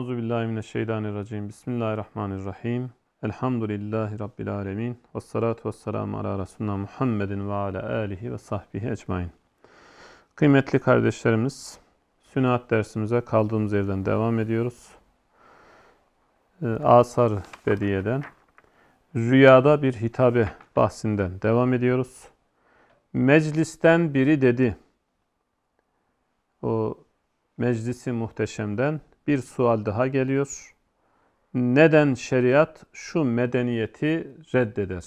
Euzu billahi mineşşeytanirracim. Bismillahirrahmanirrahim. Elhamdülillahi rabbil alamin. Ves salatu vesselamu ala resulina Muhammedin ve ala alihi ve sahbihi ecmaîn. Kıymetli kardeşlerimiz, Sünnat dersimize kaldığımız yerden devam ediyoruz. Ee, asar Bediye'den Rüyada bir hitabe bahsinden devam ediyoruz. Meclisten biri dedi. O meclisi muhteşemden bir sual daha geliyor. Neden şeriat şu medeniyeti reddeder?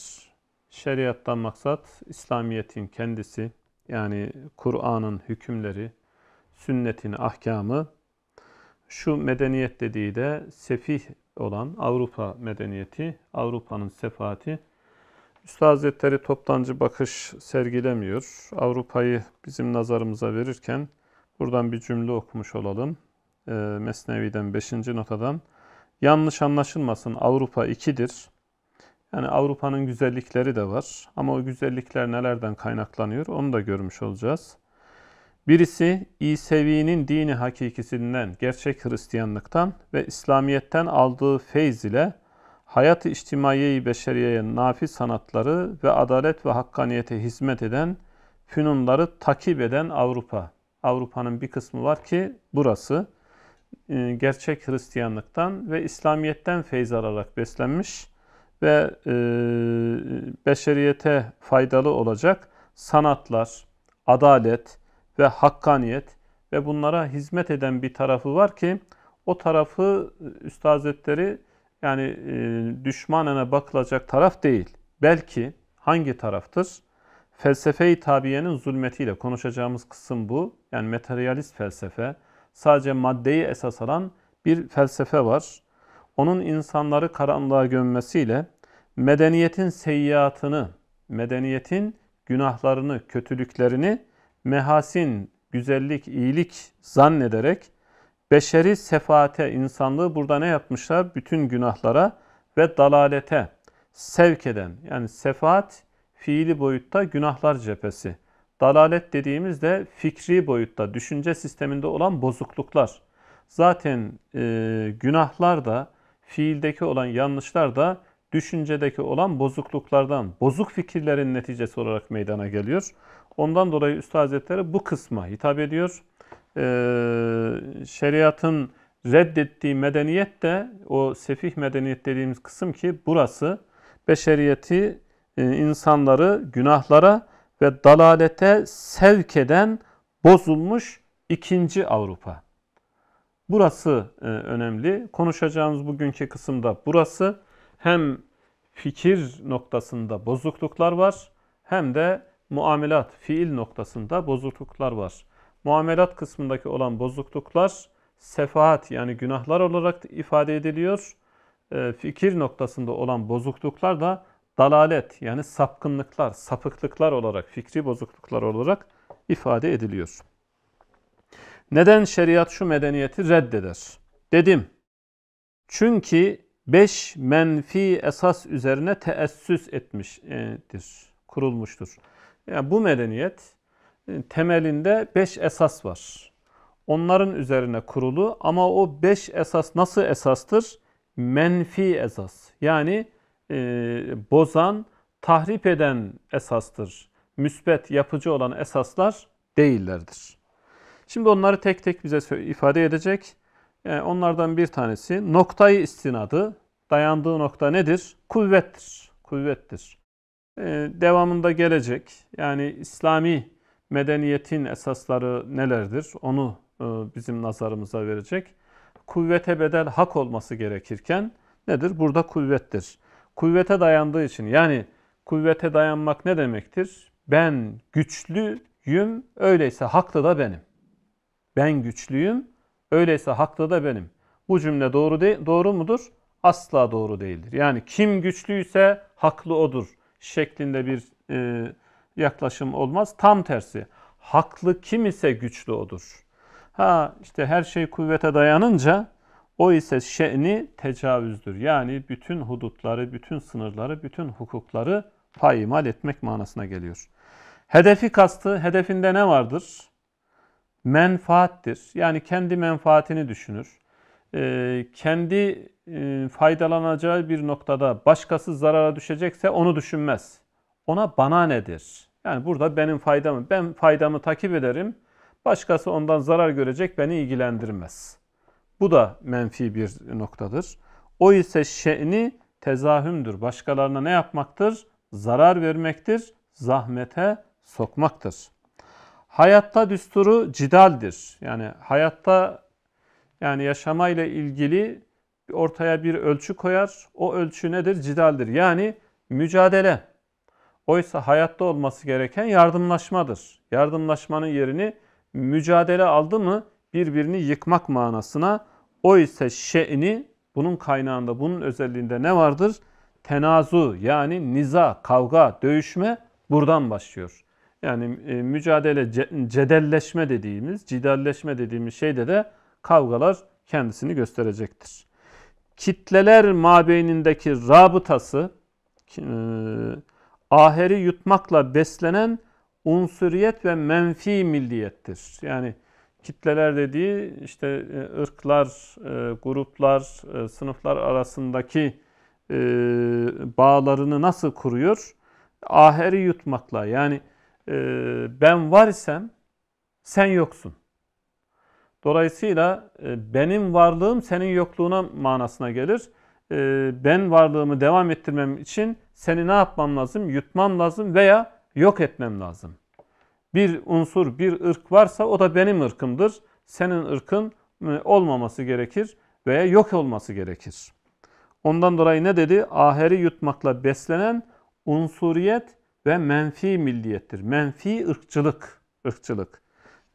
Şeriattan maksat İslamiyet'in kendisi yani Kur'an'ın hükümleri, sünnetin ahkamı. Şu medeniyet dediği de sefih olan Avrupa medeniyeti, Avrupa'nın sefahati. Üstad Hazretleri toptancı bakış sergilemiyor. Avrupa'yı bizim nazarımıza verirken buradan bir cümle okumuş olalım e, Mesnevi'den 5. notadan. Yanlış anlaşılmasın Avrupa 2'dir. Yani Avrupa'nın güzellikleri de var ama o güzellikler nelerden kaynaklanıyor onu da görmüş olacağız. Birisi İsevi'nin dini hakikisinden, gerçek Hristiyanlıktan ve İslamiyet'ten aldığı feyz ile hayat-ı içtimaiye-i beşeriyeye nafi sanatları ve adalet ve hakkaniyete hizmet eden, fünunları takip eden Avrupa. Avrupa'nın bir kısmı var ki burası. E, gerçek Hristiyanlıktan ve İslamiyet'ten feyz alarak beslenmiş ve e, beşeriyete faydalı olacak sanatlar, adalet ve hakkaniyet ve bunlara hizmet eden bir tarafı var ki o tarafı e, Üstad Hazretleri yani düşmanına bakılacak taraf değil. Belki hangi taraftır? Felsefe-i tabiyenin zulmetiyle konuşacağımız kısım bu. Yani materyalist felsefe, sadece maddeyi esas alan bir felsefe var. Onun insanları karanlığa gömmesiyle medeniyetin seyyiatını, medeniyetin günahlarını, kötülüklerini mehasin, güzellik, iyilik zannederek beşeri sefaate, insanlığı burada ne yapmışlar? Bütün günahlara ve dalalete sevk eden yani sefaat fiili boyutta günahlar cephesi. Dalalet dediğimizde fikri boyutta, düşünce sisteminde olan bozukluklar. Zaten e, günahlar da, fiildeki olan yanlışlar da düşüncedeki olan bozukluklardan, bozuk fikirlerin neticesi olarak meydana geliyor. Ondan dolayı Üstad Hazretleri bu kısma hitap ediyor. E, şeriatın reddettiği medeniyet de o sefih medeniyet dediğimiz kısım ki burası beşeriyeti, e, insanları günahlara ve dalalete sevk eden bozulmuş ikinci Avrupa. Burası e, önemli. Konuşacağımız bugünkü kısımda burası. Hem fikir noktasında bozukluklar var hem de muamelat, fiil noktasında bozukluklar var. Muamelat kısmındaki olan bozukluklar sefaat yani günahlar olarak ifade ediliyor. E, fikir noktasında olan bozukluklar da dalalet yani sapkınlıklar, sapıklıklar olarak, fikri bozukluklar olarak ifade ediliyor. Neden şeriat şu medeniyeti reddeder? Dedim. Çünkü beş menfi esas üzerine teessüs etmiştir, kurulmuştur. Yani bu medeniyet e, temelinde beş esas var. Onların üzerine kurulu ama o beş esas nasıl esastır? Menfi esas. Yani e, bozan, tahrip eden esastır. Müsbet, yapıcı olan esaslar değillerdir. Şimdi onları tek tek bize ifade edecek. Yani e, onlardan bir tanesi noktayı istinadı. Dayandığı nokta nedir? Kuvvettir. Kuvvettir. Ee, devamında gelecek. Yani İslami medeniyetin esasları nelerdir? Onu e, bizim nazarımıza verecek. Kuvvete bedel hak olması gerekirken nedir? Burada kuvvettir kuvvete dayandığı için yani kuvvete dayanmak ne demektir? Ben güçlüyüm, öyleyse haklı da benim. Ben güçlüyüm, öyleyse haklı da benim. Bu cümle doğru de, doğru mudur? Asla doğru değildir. Yani kim güçlüyse haklı odur şeklinde bir e, yaklaşım olmaz. Tam tersi. Haklı kim ise güçlü odur. Ha işte her şey kuvvete dayanınca o ise şe'ni tecavüzdür. Yani bütün hudutları, bütün sınırları, bütün hukukları payimal etmek manasına geliyor. Hedefi kastı, hedefinde ne vardır? Menfaattir. Yani kendi menfaatini düşünür. Ee, kendi e, faydalanacağı bir noktada başkası zarara düşecekse onu düşünmez. Ona bana nedir? Yani burada benim faydamı, ben faydamı takip ederim. Başkası ondan zarar görecek beni ilgilendirmez.'' Bu da menfi bir noktadır. O ise şe'ni tezahümdür. Başkalarına ne yapmaktır? Zarar vermektir, zahmete sokmaktır. Hayatta düsturu cidaldir. Yani hayatta yani yaşama ile ilgili ortaya bir ölçü koyar. O ölçü nedir? Cidaldir. Yani mücadele. Oysa hayatta olması gereken yardımlaşmadır. Yardımlaşmanın yerini mücadele aldı mı birbirini yıkmak manasına o ise şe'ni bunun kaynağında, bunun özelliğinde ne vardır? Tenazu yani niza, kavga, dövüşme buradan başlıyor. Yani e, mücadele, ce, cedelleşme dediğimiz, cidalleşme dediğimiz şeyde de kavgalar kendisini gösterecektir. Kitleler mabeynindeki rabıtası, e, aheri yutmakla beslenen unsuriyet ve menfi milliyettir. Yani kitleler dediği işte e, ırklar, e, gruplar, e, sınıflar arasındaki bağlarını nasıl kuruyor? Aheri yutmakla yani ben var isem sen yoksun. Dolayısıyla benim varlığım senin yokluğuna manasına gelir. Ben varlığımı devam ettirmem için seni ne yapmam lazım? Yutmam lazım veya yok etmem lazım bir unsur, bir ırk varsa o da benim ırkımdır. Senin ırkın e, olmaması gerekir veya yok olması gerekir. Ondan dolayı ne dedi? Aheri yutmakla beslenen unsuriyet ve menfi milliyettir. Menfi ırkçılık, ırkçılık.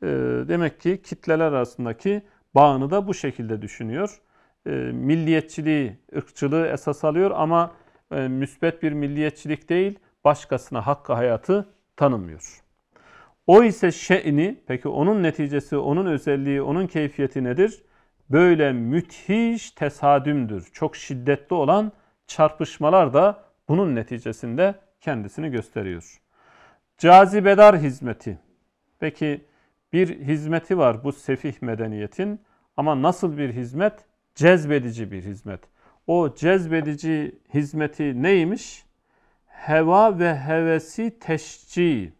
E, demek ki kitleler arasındaki bağını da bu şekilde düşünüyor. E, milliyetçiliği, ırkçılığı esas alıyor ama e, müsbet bir milliyetçilik değil, başkasına hakkı hayatı tanımıyor. O ise şe'ni, peki onun neticesi, onun özelliği, onun keyfiyeti nedir? Böyle müthiş tesadümdür. Çok şiddetli olan çarpışmalar da bunun neticesinde kendisini gösteriyor. Cazibedar hizmeti. Peki bir hizmeti var bu sefih medeniyetin ama nasıl bir hizmet? Cezbedici bir hizmet. O cezbedici hizmeti neymiş? Heva ve hevesi teşci.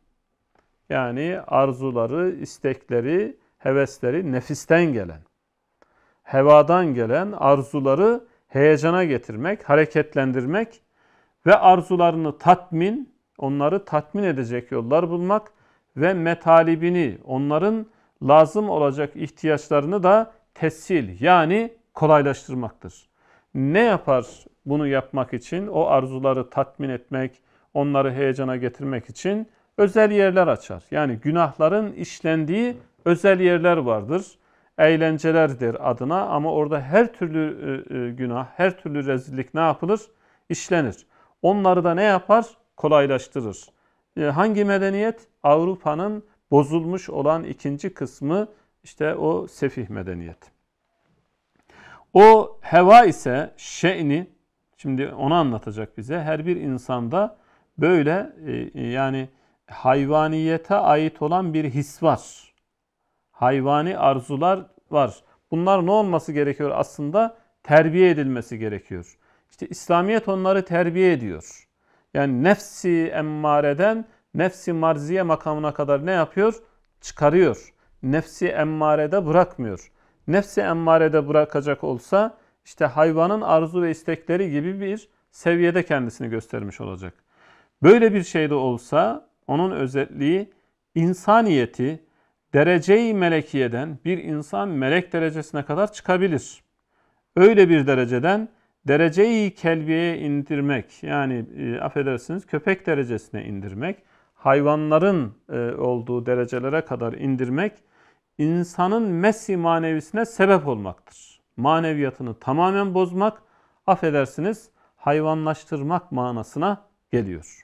Yani arzuları, istekleri, hevesleri nefisten gelen, hevadan gelen arzuları heyecana getirmek, hareketlendirmek ve arzularını tatmin, onları tatmin edecek yollar bulmak ve metalibini, onların lazım olacak ihtiyaçlarını da tessil yani kolaylaştırmaktır. Ne yapar bunu yapmak için? O arzuları tatmin etmek, onları heyecana getirmek için özel yerler açar. Yani günahların işlendiği özel yerler vardır. Eğlencelerdir adına ama orada her türlü e, e, günah, her türlü rezillik ne yapılır? İşlenir. Onları da ne yapar? Kolaylaştırır. E, hangi medeniyet? Avrupa'nın bozulmuş olan ikinci kısmı işte o sefih medeniyet. O heva ise şeyni, şimdi onu anlatacak bize, her bir insanda böyle yani hayvaniyete ait olan bir his var. Hayvani arzular var. Bunlar ne olması gerekiyor aslında? Terbiye edilmesi gerekiyor. İşte İslamiyet onları terbiye ediyor. Yani nefsi emmareden nefsi marziye makamına kadar ne yapıyor? Çıkarıyor. Nefsi emmarede bırakmıyor. Nefsi emmarede bırakacak olsa işte hayvanın arzu ve istekleri gibi bir seviyede kendisini göstermiş olacak. Böyle bir şey de olsa onun özelliği insaniyeti dereceyi melekiyeden bir insan melek derecesine kadar çıkabilir. Öyle bir dereceden dereceyi kelbiye indirmek yani e, affedersiniz köpek derecesine indirmek, hayvanların e, olduğu derecelere kadar indirmek insanın messi manevisine sebep olmaktır. Maneviyatını tamamen bozmak, affedersiniz hayvanlaştırmak manasına geliyor.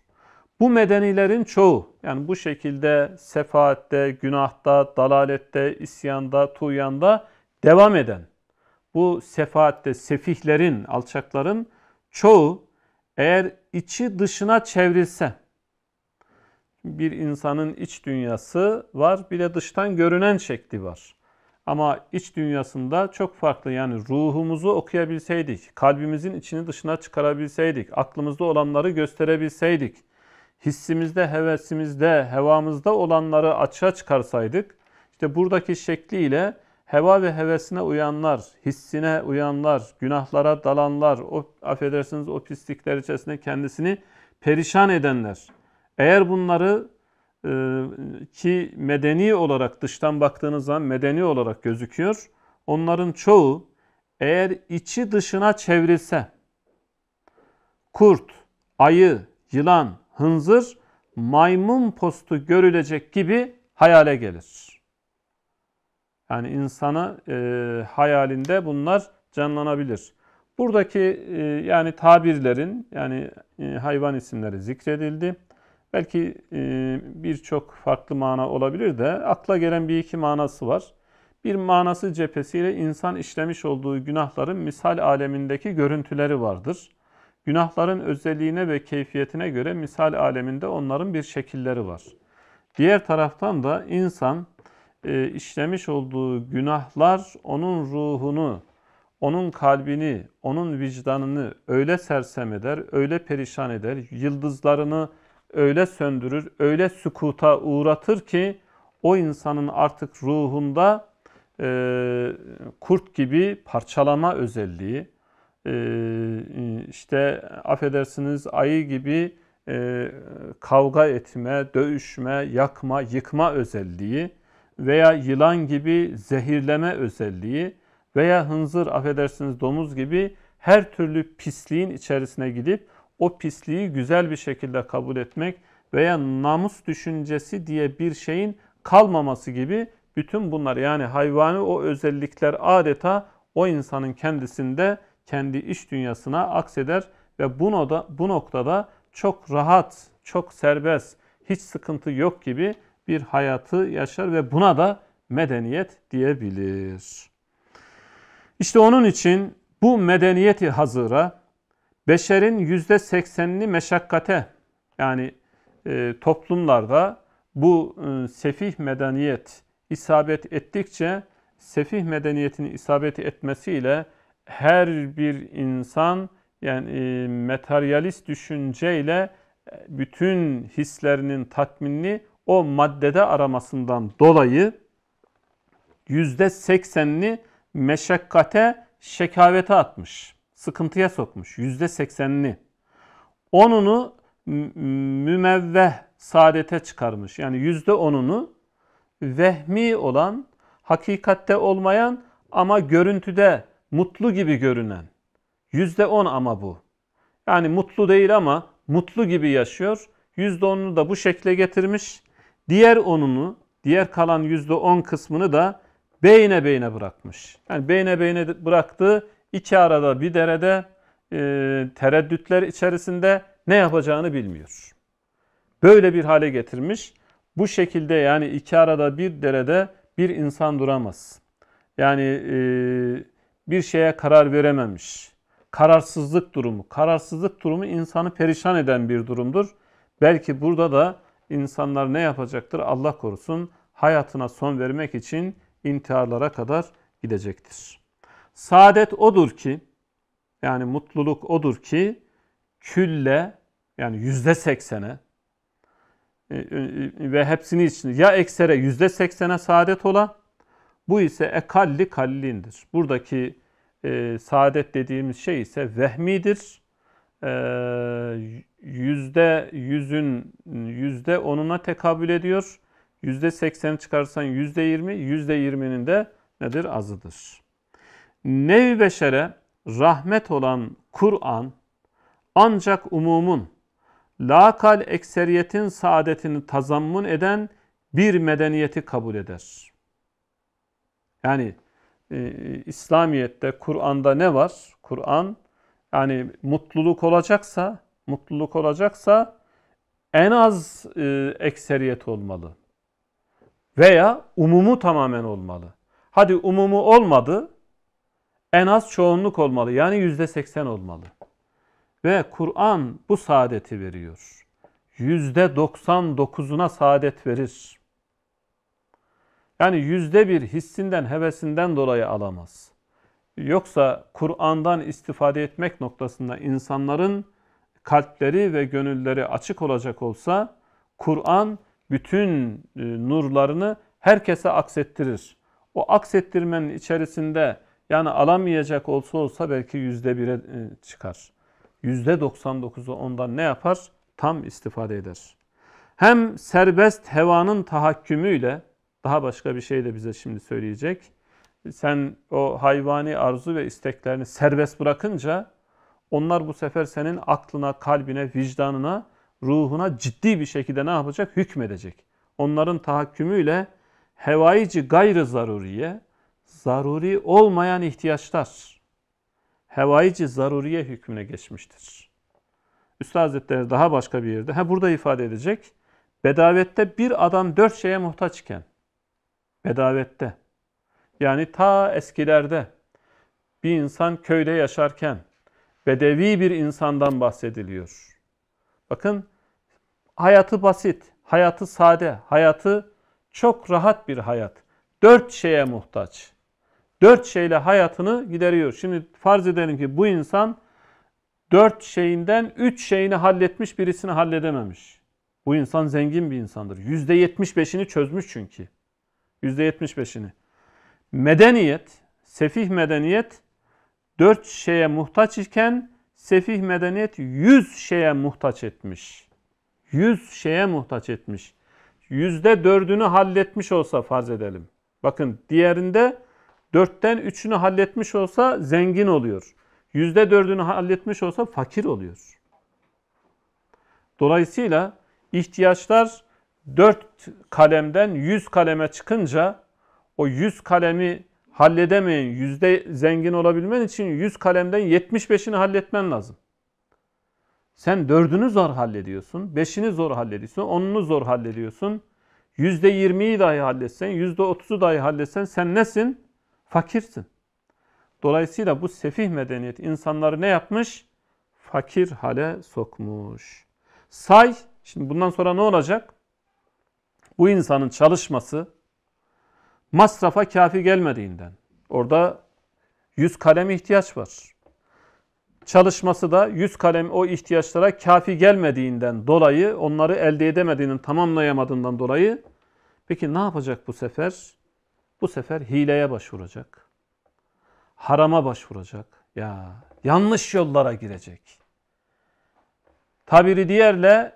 Bu medenilerin çoğu yani bu şekilde sefaatte, günahta, dalalette, isyanda, tuyanda devam eden bu sefaatte sefihlerin, alçakların çoğu eğer içi dışına çevrilse bir insanın iç dünyası var bir de dıştan görünen şekli var. Ama iç dünyasında çok farklı yani ruhumuzu okuyabilseydik, kalbimizin içini dışına çıkarabilseydik, aklımızda olanları gösterebilseydik, hissimizde, hevesimizde, hevamızda olanları açığa çıkarsaydık, işte buradaki şekliyle heva ve hevesine uyanlar, hissine uyanlar, günahlara dalanlar, o affedersiniz o pislikler içerisinde kendisini perişan edenler. Eğer bunları e, ki medeni olarak dıştan baktığınız zaman medeni olarak gözüküyor. Onların çoğu eğer içi dışına çevrilse kurt, ayı, yılan, hınzır, maymun postu görülecek gibi hayale gelir. Yani insanı e, hayalinde bunlar canlanabilir. Buradaki e, yani tabirlerin yani e, hayvan isimleri zikredildi. Belki e, birçok farklı mana olabilir de akla gelen bir iki manası var. Bir manası cephesiyle insan işlemiş olduğu günahların misal alemindeki görüntüleri vardır. Günahların özelliğine ve keyfiyetine göre misal aleminde onların bir şekilleri var. Diğer taraftan da insan e, işlemiş olduğu günahlar onun ruhunu, onun kalbini, onun vicdanını öyle sersem eder, öyle perişan eder, yıldızlarını öyle söndürür, öyle sükuta uğratır ki o insanın artık ruhunda e, kurt gibi parçalama özelliği, ee, işte affedersiniz ayı gibi e, kavga etme, dövüşme, yakma, yıkma özelliği veya yılan gibi zehirleme özelliği veya hınzır affedersiniz domuz gibi her türlü pisliğin içerisine gidip o pisliği güzel bir şekilde kabul etmek veya namus düşüncesi diye bir şeyin kalmaması gibi bütün bunlar yani hayvani o özellikler adeta o insanın kendisinde kendi iş dünyasına akseder ve bu, noda, bu noktada çok rahat, çok serbest, hiç sıkıntı yok gibi bir hayatı yaşar ve buna da medeniyet diyebilir. İşte onun için bu medeniyeti hazıra beşerin yüzde seksenini meşakkate yani e, toplumlarda bu e, sefih medeniyet isabet ettikçe sefih medeniyetin isabet etmesiyle her bir insan yani e, materyalist düşünceyle e, bütün hislerinin tatminini o maddede aramasından dolayı yüzde seksenini meşakkate, şekavete atmış. Sıkıntıya sokmuş. Yüzde seksenini. Onunu mümevveh saadete çıkarmış. Yani yüzde onunu vehmi olan, hakikatte olmayan ama görüntüde mutlu gibi görünen, yüzde on ama bu. Yani mutlu değil ama mutlu gibi yaşıyor. Yüzde onunu da bu şekle getirmiş. Diğer onunu, diğer kalan yüzde on kısmını da beyne beyne bırakmış. Yani beyne beyne bıraktığı iki arada bir derede e, tereddütler içerisinde ne yapacağını bilmiyor. Böyle bir hale getirmiş. Bu şekilde yani iki arada bir derede bir insan duramaz. Yani e, bir şeye karar verememiş. Kararsızlık durumu. Kararsızlık durumu insanı perişan eden bir durumdur. Belki burada da insanlar ne yapacaktır? Allah korusun hayatına son vermek için intiharlara kadar gidecektir. Saadet odur ki, yani mutluluk odur ki külle yani yüzde seksene e, e, ve hepsini için ya eksere yüzde seksene saadet ola bu ise ekalli kallindir. Buradaki e, saadet dediğimiz şey ise vehmidir. E, yüzde yüzün yüzde onuna tekabül ediyor. Yüzde seksen çıkarsan yüzde yirmi, yüzde yirminin de nedir? Azıdır. Nevi beşere rahmet olan Kur'an ancak umumun, lakal ekseriyetin saadetini tazammun eden bir medeniyeti kabul eder.'' Yani e, İslamiyet'te Kur'an'da ne var? Kur'an yani mutluluk olacaksa mutluluk olacaksa en az e, ekseriyet olmalı. Veya umumu tamamen olmalı. Hadi umumu olmadı en az çoğunluk olmalı. Yani yüzde seksen olmalı. Ve Kur'an bu saadeti veriyor. Yüzde doksan dokuzuna saadet verir. Yani yüzde bir hissinden, hevesinden dolayı alamaz. Yoksa Kur'an'dan istifade etmek noktasında insanların kalpleri ve gönülleri açık olacak olsa Kur'an bütün e, nurlarını herkese aksettirir. O aksettirmenin içerisinde yani alamayacak olsa olsa belki yüzde bire e, çıkar. Yüzde 99'u ondan ne yapar? Tam istifade eder. Hem serbest hevanın tahakkümüyle daha başka bir şey de bize şimdi söyleyecek. Sen o hayvani arzu ve isteklerini serbest bırakınca onlar bu sefer senin aklına, kalbine, vicdanına, ruhuna ciddi bir şekilde ne yapacak? Hükmedecek. Onların tahakkümüyle hevayici gayrı zaruriye, zaruri olmayan ihtiyaçlar hevayici zaruriye hükmüne geçmiştir. Üstad Hazretleri daha başka bir yerde, ha burada ifade edecek, bedavette bir adam dört şeye muhtaçken, Bedavette. Yani ta eskilerde bir insan köyde yaşarken bedevi bir insandan bahsediliyor. Bakın hayatı basit, hayatı sade, hayatı çok rahat bir hayat. Dört şeye muhtaç. Dört şeyle hayatını gideriyor. Şimdi farz edelim ki bu insan dört şeyinden üç şeyini halletmiş birisini halledememiş. Bu insan zengin bir insandır. Yüzde yetmiş beşini çözmüş çünkü. %75'ini. Medeniyet, sefih medeniyet 4 şeye muhtaç iken sefih medeniyet 100 şeye muhtaç etmiş. 100 şeye muhtaç etmiş. %4'ünü halletmiş olsa farz edelim. Bakın diğerinde 4'ten 3'ünü halletmiş olsa zengin oluyor. %4'ünü halletmiş olsa fakir oluyor. Dolayısıyla ihtiyaçlar 4 kalemden 100 kaleme çıkınca o 100 kalemi halledemeyin, yüzde zengin olabilmen için 100 kalemden 75'ini halletmen lazım. Sen dördünü zor hallediyorsun, beşini zor hallediyorsun, onunu zor hallediyorsun. Yüzde yirmiyi dahi halletsen, yüzde otuzu dahi halletsen sen nesin? Fakirsin. Dolayısıyla bu sefih medeniyet insanları ne yapmış? Fakir hale sokmuş. Say, şimdi bundan sonra ne olacak? bu insanın çalışması masrafa kafi gelmediğinden. Orada 100 kalem ihtiyaç var. Çalışması da 100 kalem o ihtiyaçlara kafi gelmediğinden dolayı, onları elde edemediğinin, tamamlayamadığından dolayı peki ne yapacak bu sefer? Bu sefer hileye başvuracak. Harama başvuracak. Ya yanlış yollara girecek. Tabiri diğerle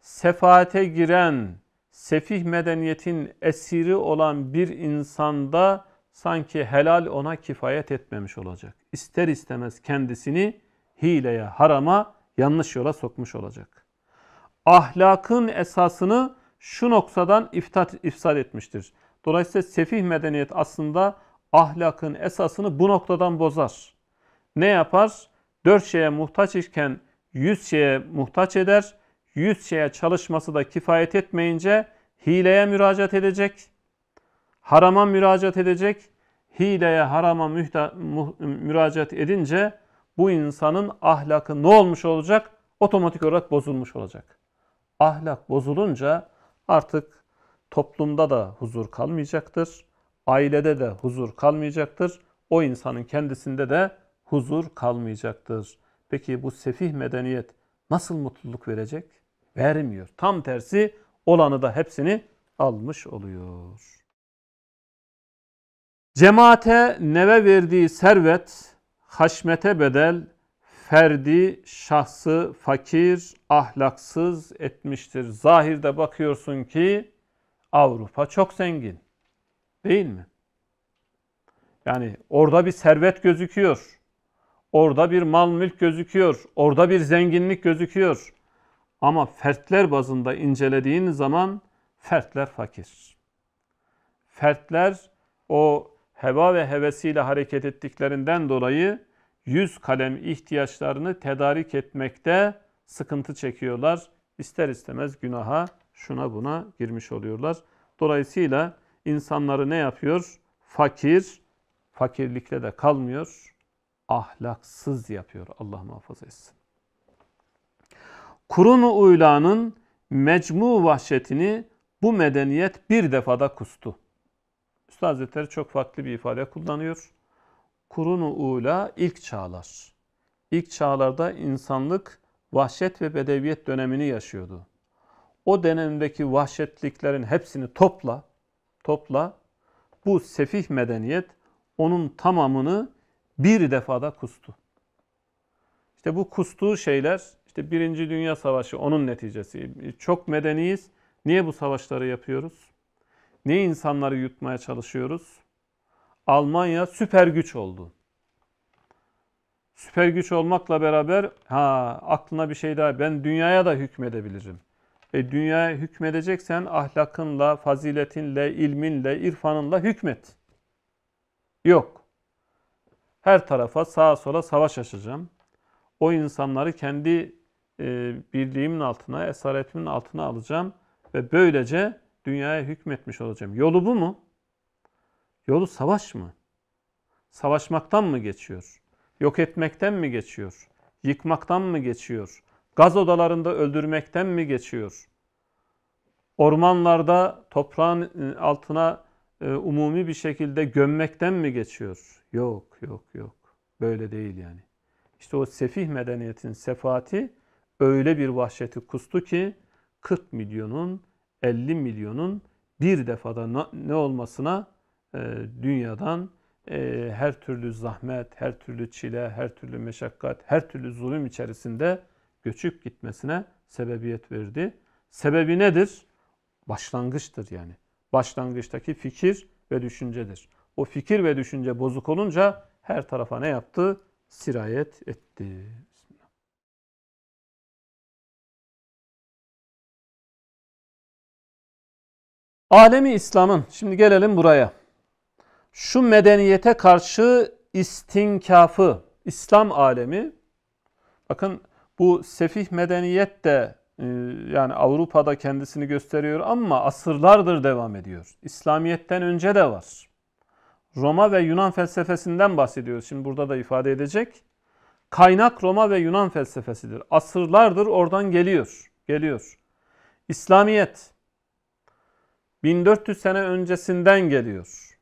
sefaate giren sefih medeniyetin esiri olan bir insanda sanki helal ona kifayet etmemiş olacak. İster istemez kendisini hileye, harama, yanlış yola sokmuş olacak. Ahlakın esasını şu noktadan iftat, ifsad etmiştir. Dolayısıyla sefih medeniyet aslında ahlakın esasını bu noktadan bozar. Ne yapar? Dört şeye muhtaç iken yüz şeye muhtaç eder. 100 şeye çalışması da kifayet etmeyince hileye müracaat edecek, harama müracaat edecek, hileye harama mühta, müracaat edince bu insanın ahlakı ne olmuş olacak? Otomatik olarak bozulmuş olacak. Ahlak bozulunca artık toplumda da huzur kalmayacaktır. Ailede de huzur kalmayacaktır. O insanın kendisinde de huzur kalmayacaktır. Peki bu sefih medeniyet nasıl mutluluk verecek? vermiyor. Tam tersi olanı da hepsini almış oluyor. Cemaate neve verdiği servet, haşmete bedel, ferdi, şahsı, fakir, ahlaksız etmiştir. Zahirde bakıyorsun ki Avrupa çok zengin. Değil mi? Yani orada bir servet gözüküyor. Orada bir mal mülk gözüküyor. Orada bir zenginlik gözüküyor. Ama fertler bazında incelediğin zaman fertler fakir. Fertler o heva ve hevesiyle hareket ettiklerinden dolayı yüz kalem ihtiyaçlarını tedarik etmekte sıkıntı çekiyorlar. İster istemez günaha şuna buna girmiş oluyorlar. Dolayısıyla insanları ne yapıyor? Fakir, fakirlikle de kalmıyor. Ahlaksız yapıyor Allah muhafaza etsin. Kurunu uylanın mecmu vahşetini bu medeniyet bir defada kustu. Üstad Hazretleri çok farklı bir ifade kullanıyor. Kurunu uyla ilk çağlar. İlk çağlarda insanlık vahşet ve bedeviyet dönemini yaşıyordu. O dönemdeki vahşetliklerin hepsini topla, topla bu sefih medeniyet onun tamamını bir defada kustu. İşte bu kustuğu şeyler işte Birinci Dünya Savaşı onun neticesi. Çok medeniyiz. Niye bu savaşları yapıyoruz? Niye insanları yutmaya çalışıyoruz? Almanya süper güç oldu. Süper güç olmakla beraber ha aklına bir şey daha ben dünyaya da hükmedebilirim. E dünyaya hükmedeceksen ahlakınla, faziletinle, ilminle, irfanınla hükmet. Yok. Her tarafa sağa sola savaş açacağım. O insanları kendi e, birliğimin altına, esaretimin altına alacağım ve böylece dünyaya hükmetmiş olacağım. Yolu bu mu? Yolu savaş mı? Savaşmaktan mı geçiyor? Yok etmekten mi geçiyor? Yıkmaktan mı geçiyor? Gaz odalarında öldürmekten mi geçiyor? Ormanlarda toprağın e, altına e, umumi bir şekilde gömmekten mi geçiyor? Yok, yok, yok. Böyle değil yani. İşte o sefih medeniyetin sefati öyle bir vahşeti kustu ki 40 milyonun 50 milyonun bir defada ne olmasına e, dünyadan e, her türlü zahmet, her türlü çile, her türlü meşakkat, her türlü zulüm içerisinde göçüp gitmesine sebebiyet verdi. Sebebi nedir? Başlangıçtır yani. Başlangıçtaki fikir ve düşüncedir. O fikir ve düşünce bozuk olunca her tarafa ne yaptı? Sirayet etti. Alemi İslam'ın, şimdi gelelim buraya. Şu medeniyete karşı istinkafı, İslam alemi, bakın bu sefih medeniyet de e, yani Avrupa'da kendisini gösteriyor ama asırlardır devam ediyor. İslamiyet'ten önce de var. Roma ve Yunan felsefesinden bahsediyoruz. Şimdi burada da ifade edecek. Kaynak Roma ve Yunan felsefesidir. Asırlardır oradan geliyor. Geliyor. İslamiyet 1400 sene öncesinden geliyor.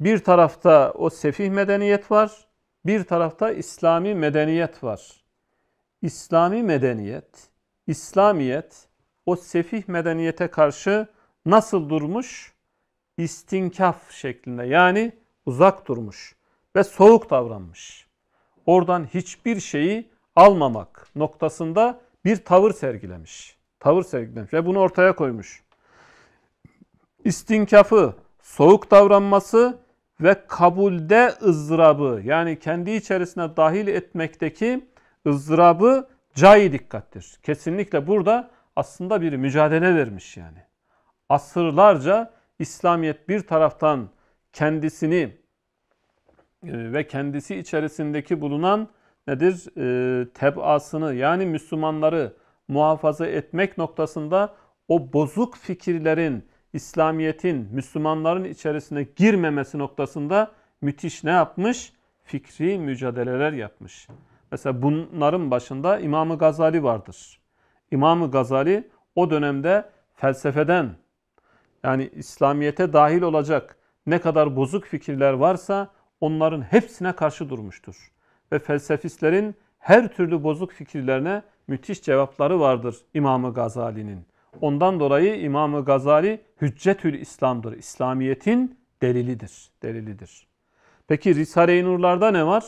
Bir tarafta o sefih medeniyet var, bir tarafta İslami medeniyet var. İslami medeniyet, İslamiyet o sefih medeniyete karşı nasıl durmuş? İstinkaf şeklinde yani uzak durmuş ve soğuk davranmış. Oradan hiçbir şeyi almamak noktasında bir tavır sergilemiş. Tavır sergilemiş ve bunu ortaya koymuş istinkafı, soğuk davranması ve kabulde ızdırabı yani kendi içerisine dahil etmekteki ızdırabı cay dikkattir. Kesinlikle burada aslında bir mücadele vermiş yani. Asırlarca İslamiyet bir taraftan kendisini e, ve kendisi içerisindeki bulunan nedir? E, Tebasını yani Müslümanları muhafaza etmek noktasında o bozuk fikirlerin İslamiyet'in Müslümanların içerisine girmemesi noktasında müthiş ne yapmış? Fikri mücadeleler yapmış. Mesela bunların başında İmam-ı Gazali vardır. İmam-ı Gazali o dönemde felsefeden yani İslamiyet'e dahil olacak ne kadar bozuk fikirler varsa onların hepsine karşı durmuştur. Ve felsefistlerin her türlü bozuk fikirlerine müthiş cevapları vardır İmam-ı Gazali'nin. Ondan dolayı imam Gazali hüccetül İslam'dır. İslamiyet'in delilidir. delilidir. Peki Risale-i Nur'larda ne var?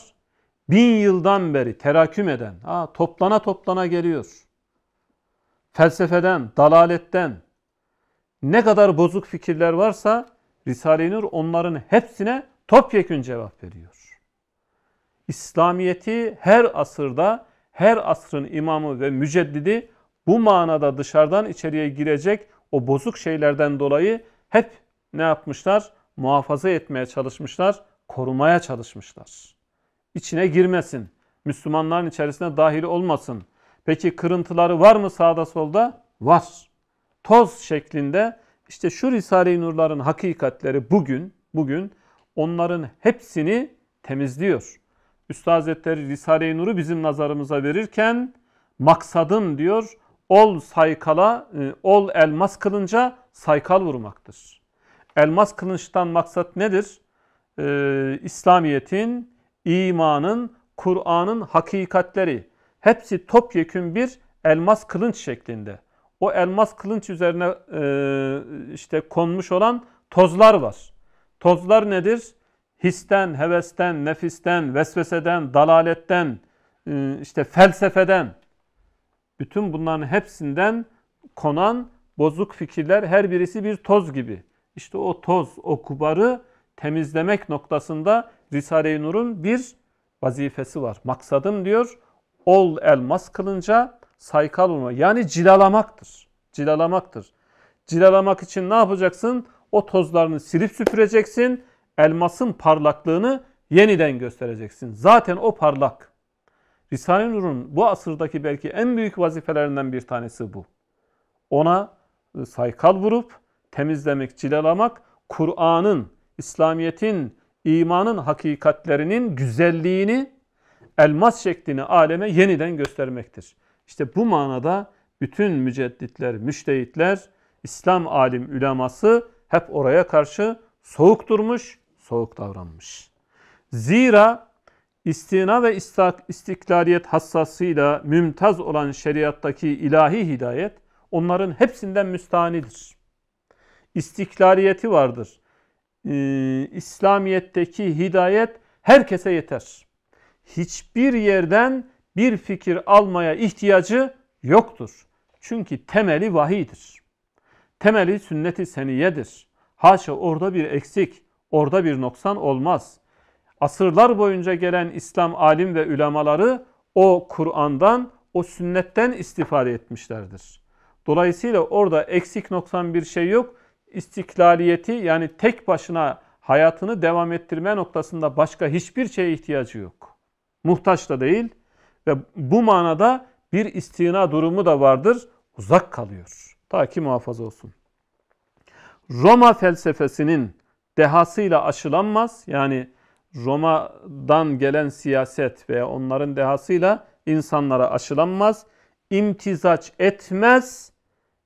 Bin yıldan beri teraküm eden, ha, toplana toplana geliyor. Felsefeden, dalaletten, ne kadar bozuk fikirler varsa Risale-i Nur onların hepsine topyekün cevap veriyor. İslamiyeti her asırda, her asrın imamı ve müceddidi bu manada dışarıdan içeriye girecek o bozuk şeylerden dolayı hep ne yapmışlar? Muhafaza etmeye çalışmışlar, korumaya çalışmışlar. İçine girmesin, Müslümanların içerisine dahil olmasın. Peki kırıntıları var mı sağda solda? Var. Toz şeklinde işte şu Risale-i Nurların hakikatleri bugün, bugün onların hepsini temizliyor. Üstad Hazretleri Risale-i Nur'u bizim nazarımıza verirken maksadım diyor ol saykala, e, ol elmas kılınca saykal vurmaktır. Elmas kılınçtan maksat nedir? Ee, İslamiyet'in, imanın, Kur'an'ın hakikatleri hepsi topyekün bir elmas kılınç şeklinde. O elmas kılınç üzerine e, işte konmuş olan tozlar var. Tozlar nedir? Histen, hevesten, nefisten, vesveseden, dalaletten, e, işte felsefeden, bütün bunların hepsinden konan bozuk fikirler her birisi bir toz gibi. İşte o toz, o kubarı temizlemek noktasında Risale-i Nur'un bir vazifesi var. Maksadım diyor, ol elmas kılınca saykal olma. Yani cilalamaktır. Cilalamaktır. Cilalamak için ne yapacaksın? O tozlarını silip süpüreceksin. Elmasın parlaklığını yeniden göstereceksin. Zaten o parlak. Risale-i Nur'un bu asırdaki belki en büyük vazifelerinden bir tanesi bu. Ona e, saykal vurup, temizlemek, cilalamak, Kur'an'ın, İslamiyet'in, imanın hakikatlerinin güzelliğini, elmas şeklini aleme yeniden göstermektir. İşte bu manada bütün mücedditler, müştehitler, İslam alim üleması hep oraya karşı soğuk durmuş, soğuk davranmış. Zira istina ve istiklaliyet hassasıyla mümtaz olan şeriattaki ilahi hidayet onların hepsinden müstahanidir. İstiklaliyeti vardır. Ee, İslamiyet'teki hidayet herkese yeter. Hiçbir yerden bir fikir almaya ihtiyacı yoktur. Çünkü temeli vahidir. Temeli sünnet-i seniyedir. Haşa orada bir eksik, orada bir noksan olmaz asırlar boyunca gelen İslam alim ve ulemaları o Kur'an'dan, o sünnetten istifade etmişlerdir. Dolayısıyla orada eksik noksan bir şey yok. İstiklaliyeti yani tek başına hayatını devam ettirme noktasında başka hiçbir şeye ihtiyacı yok. Muhtaç da değil ve bu manada bir istina durumu da vardır. Uzak kalıyor. Ta ki muhafaza olsun. Roma felsefesinin dehasıyla aşılanmaz. Yani Roma'dan gelen siyaset ve onların dehasıyla insanlara aşılanmaz, imtizaç etmez,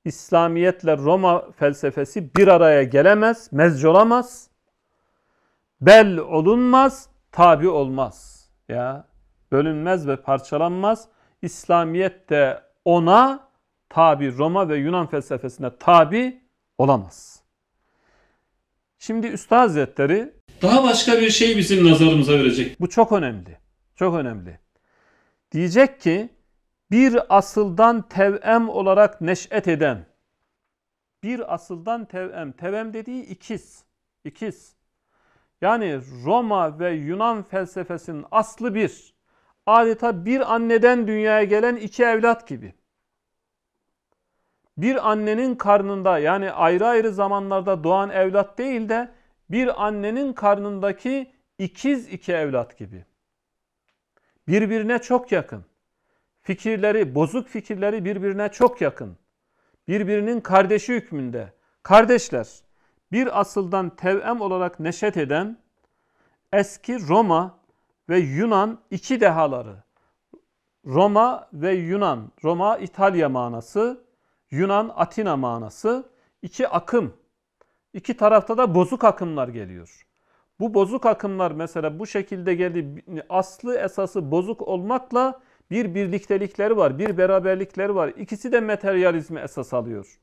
İslamiyetle Roma felsefesi bir araya gelemez, mezc olamaz, bel olunmaz, tabi olmaz. Ya bölünmez ve parçalanmaz. İslamiyet de ona tabi Roma ve Yunan felsefesine tabi olamaz. Şimdi Üstad Hazretleri daha başka bir şey bizim nazarımıza verecek. Bu çok önemli. Çok önemli. Diyecek ki bir asıldan tevem olarak neş'et eden. Bir asıldan tevem. Tevem dediği ikiz. İkiz. Yani Roma ve Yunan felsefesinin aslı bir. Adeta bir anneden dünyaya gelen iki evlat gibi. Bir annenin karnında yani ayrı ayrı zamanlarda doğan evlat değil de bir annenin karnındaki ikiz iki evlat gibi. Birbirine çok yakın. Fikirleri, bozuk fikirleri birbirine çok yakın. Birbirinin kardeşi hükmünde. Kardeşler, bir asıldan tevem olarak neşet eden eski Roma ve Yunan iki dehaları. Roma ve Yunan, Roma İtalya manası, Yunan Atina manası İki akım İki tarafta da bozuk akımlar geliyor. Bu bozuk akımlar mesela bu şekilde geldi. Aslı esası bozuk olmakla bir birliktelikleri var, bir beraberlikleri var. İkisi de materyalizmi esas alıyor.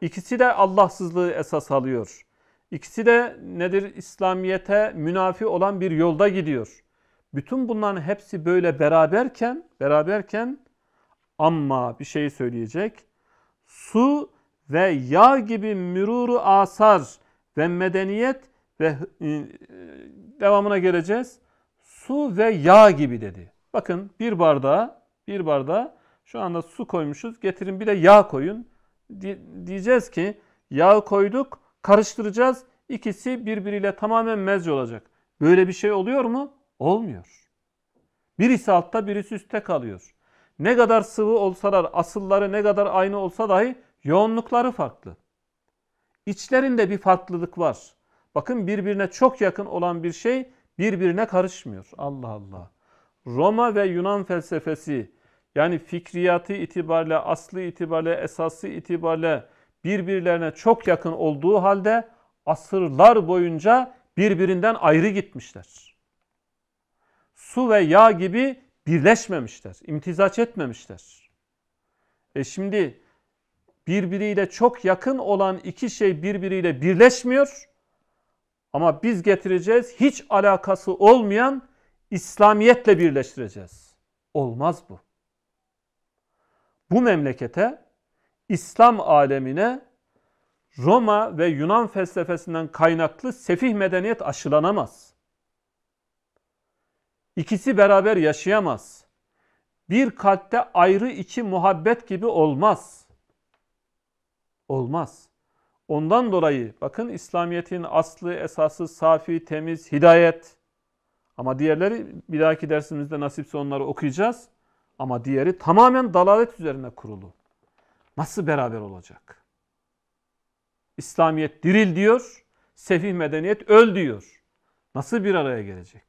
İkisi de Allahsızlığı esas alıyor. İkisi de nedir? İslamiyete münafi olan bir yolda gidiyor. Bütün bunların hepsi böyle beraberken, beraberken ama bir şey söyleyecek. Su ve yağ gibi müruru asar ve medeniyet ve e, devamına geleceğiz. Su ve yağ gibi dedi. Bakın bir bardağa, bir bardağa şu anda su koymuşuz. Getirin bir de yağ koyun. Diyeceğiz ki yağ koyduk, karıştıracağız. İkisi birbiriyle tamamen mezci olacak. Böyle bir şey oluyor mu? Olmuyor. Birisi altta, birisi üstte kalıyor. Ne kadar sıvı olsalar, asılları ne kadar aynı olsa dahi Yoğunlukları farklı. İçlerinde bir farklılık var. Bakın birbirine çok yakın olan bir şey birbirine karışmıyor. Allah Allah. Roma ve Yunan felsefesi yani fikriyatı itibariyle, aslı itibariyle, esası itibariyle birbirlerine çok yakın olduğu halde asırlar boyunca birbirinden ayrı gitmişler. Su ve yağ gibi birleşmemişler, imtizaç etmemişler. E şimdi birbiriyle çok yakın olan iki şey birbiriyle birleşmiyor. Ama biz getireceğiz hiç alakası olmayan İslamiyetle birleştireceğiz. Olmaz bu. Bu memlekete, İslam alemine Roma ve Yunan felsefesinden kaynaklı sefih medeniyet aşılanamaz. İkisi beraber yaşayamaz. Bir kalpte ayrı iki muhabbet gibi olmaz.'' Olmaz. Ondan dolayı bakın İslamiyet'in aslı, esası, safi, temiz, hidayet. Ama diğerleri bir dahaki dersimizde nasipse onları okuyacağız. Ama diğeri tamamen dalalet üzerine kurulu. Nasıl beraber olacak? İslamiyet diril diyor, sefih medeniyet öl diyor. Nasıl bir araya gelecek?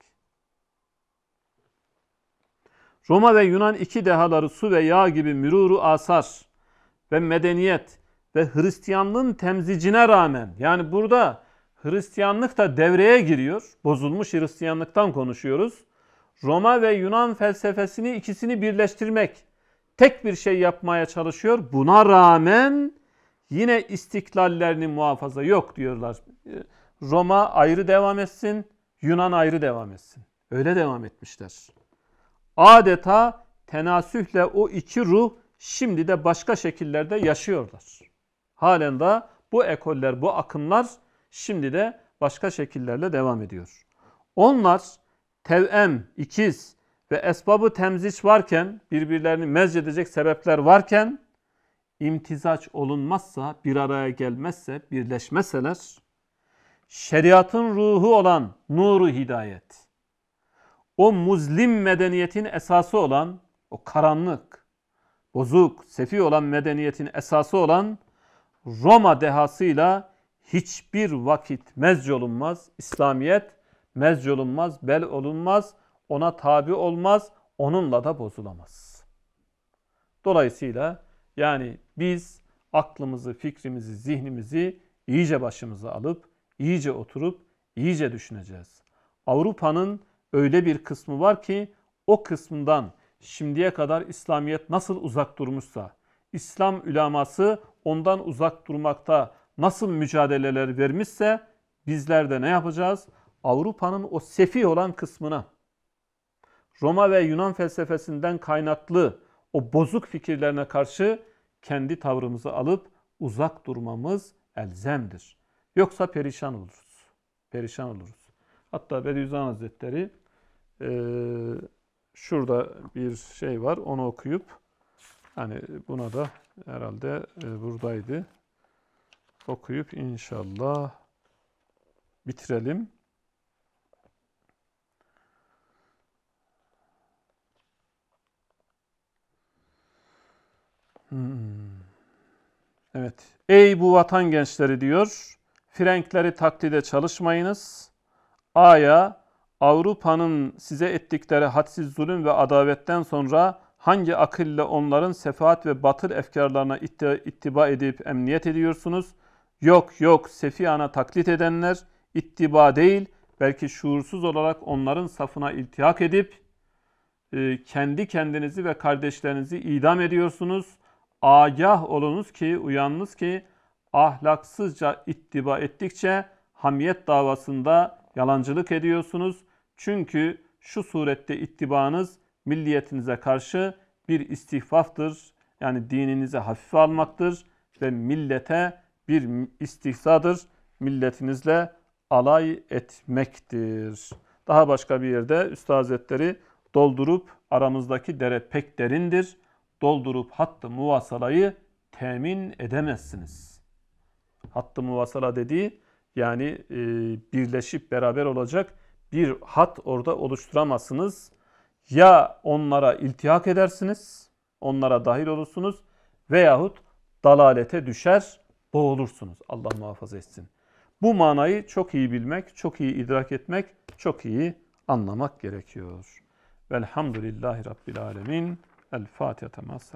Roma ve Yunan iki dehaları su ve yağ gibi müruru asar ve medeniyet ve Hristiyanlığın temzicine rağmen yani burada Hristiyanlık da devreye giriyor. Bozulmuş Hristiyanlıktan konuşuyoruz. Roma ve Yunan felsefesini ikisini birleştirmek, tek bir şey yapmaya çalışıyor. Buna rağmen yine istiklallerini muhafaza yok diyorlar. Roma ayrı devam etsin, Yunan ayrı devam etsin. Öyle devam etmişler. Adeta tenasühle o iki ruh şimdi de başka şekillerde yaşıyorlar. Halen de bu ekoller, bu akımlar şimdi de başka şekillerle devam ediyor. Onlar tevem, ikiz ve esbabı temziç varken, birbirlerini mezcedecek sebepler varken, imtizaç olunmazsa, bir araya gelmezse, birleşmeseler, şeriatın ruhu olan nuru hidayet, o muzlim medeniyetin esası olan, o karanlık, bozuk, sefi olan medeniyetin esası olan Roma dehasıyla hiçbir vakit mezcolunmaz. İslamiyet mezcolunmaz, bel olunmaz, ona tabi olmaz, onunla da bozulamaz. Dolayısıyla yani biz aklımızı, fikrimizi, zihnimizi iyice başımıza alıp, iyice oturup, iyice düşüneceğiz. Avrupa'nın öyle bir kısmı var ki o kısmından şimdiye kadar İslamiyet nasıl uzak durmuşsa, İslam ulaması ondan uzak durmakta nasıl mücadeleler vermişse bizler de ne yapacağız? Avrupa'nın o sefi olan kısmına Roma ve Yunan felsefesinden kaynaklı o bozuk fikirlerine karşı kendi tavrımızı alıp uzak durmamız elzemdir. Yoksa perişan oluruz. Perişan oluruz. Hatta Bediüzzaman Hazretleri e, şurada bir şey var onu okuyup Hani buna da herhalde e, buradaydı. Okuyup inşallah bitirelim. Hmm. Evet. Ey bu vatan gençleri diyor. Frenkleri taklide çalışmayınız. A'ya Avrupa'nın size ettikleri hadsiz zulüm ve adavetten sonra hangi akılle onların sefaat ve batıl efkarlarına ittiba edip emniyet ediyorsunuz? Yok yok sefihana taklit edenler ittiba değil belki şuursuz olarak onların safına iltihak edip e, kendi kendinizi ve kardeşlerinizi idam ediyorsunuz. Agah olunuz ki, uyanınız ki ahlaksızca ittiba ettikçe hamiyet davasında yalancılık ediyorsunuz. Çünkü şu surette ittibanız milliyetinize karşı bir istihfaftır. Yani dininize hafife almaktır ve millete bir istihzadır. Milletinizle alay etmektir. Daha başka bir yerde Üstad Hazretleri doldurup aramızdaki dere pek derindir. Doldurup hattı muvasalayı temin edemezsiniz. Hattı muvasala dediği yani e, birleşip beraber olacak bir hat orada oluşturamazsınız. Ya onlara iltihak edersiniz, onlara dahil olursunuz veyahut dalalete düşer, boğulursunuz. Allah muhafaza etsin. Bu manayı çok iyi bilmek, çok iyi idrak etmek, çok iyi anlamak gerekiyor. Velhamdülillahi Rabbil Alemin. El Fatiha temas